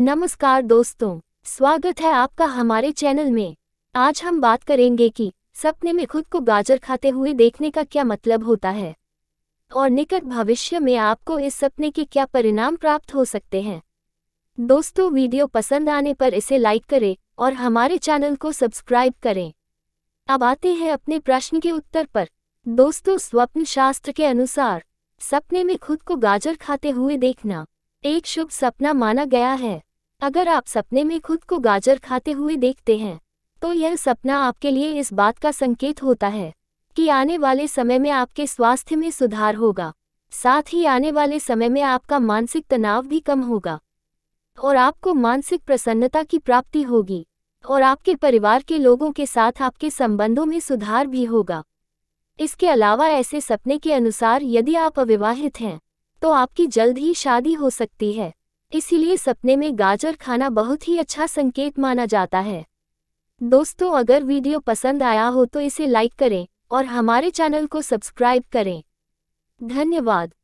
नमस्कार दोस्तों स्वागत है आपका हमारे चैनल में आज हम बात करेंगे कि सपने में खुद को गाजर खाते हुए देखने का क्या मतलब होता है और निकट भविष्य में आपको इस सपने के क्या परिणाम प्राप्त हो सकते हैं दोस्तों वीडियो पसंद आने पर इसे लाइक करें और हमारे चैनल को सब्सक्राइब करें अब आते हैं अपने प्रश्न के उत्तर पर दोस्तों स्वप्न शास्त्र के अनुसार सपने में खुद को गाजर खाते हुए देखना एक शुभ सपना माना गया है अगर आप सपने में खुद को गाजर खाते हुए देखते हैं तो यह सपना आपके लिए इस बात का संकेत होता है कि आने वाले समय में आपके स्वास्थ्य में सुधार होगा साथ ही आने वाले समय में आपका मानसिक तनाव भी कम होगा और आपको मानसिक प्रसन्नता की प्राप्ति होगी और आपके परिवार के लोगों के साथ आपके संबंधों में सुधार भी होगा इसके अलावा ऐसे सपने के अनुसार यदि आप अविवाहित हैं तो आपकी जल्द ही शादी हो सकती है इसीलिए सपने में गाजर खाना बहुत ही अच्छा संकेत माना जाता है दोस्तों अगर वीडियो पसंद आया हो तो इसे लाइक करें और हमारे चैनल को सब्सक्राइब करें धन्यवाद